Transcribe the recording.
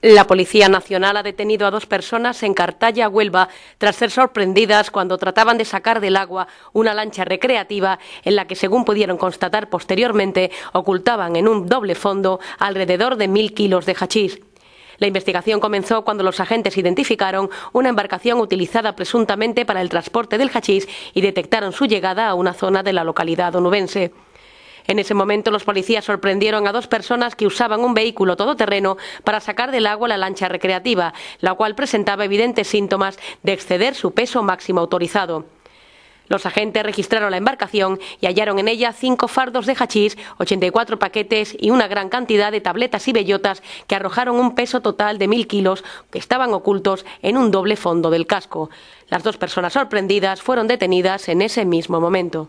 La Policía Nacional ha detenido a dos personas en Cartaya, Huelva, tras ser sorprendidas cuando trataban de sacar del agua una lancha recreativa en la que, según pudieron constatar posteriormente, ocultaban en un doble fondo alrededor de mil kilos de hachís. La investigación comenzó cuando los agentes identificaron una embarcación utilizada presuntamente para el transporte del hachís y detectaron su llegada a una zona de la localidad onubense. En ese momento los policías sorprendieron a dos personas que usaban un vehículo todoterreno para sacar del agua la lancha recreativa, la cual presentaba evidentes síntomas de exceder su peso máximo autorizado. Los agentes registraron la embarcación y hallaron en ella cinco fardos de hachís, 84 paquetes y una gran cantidad de tabletas y bellotas que arrojaron un peso total de mil kilos que estaban ocultos en un doble fondo del casco. Las dos personas sorprendidas fueron detenidas en ese mismo momento.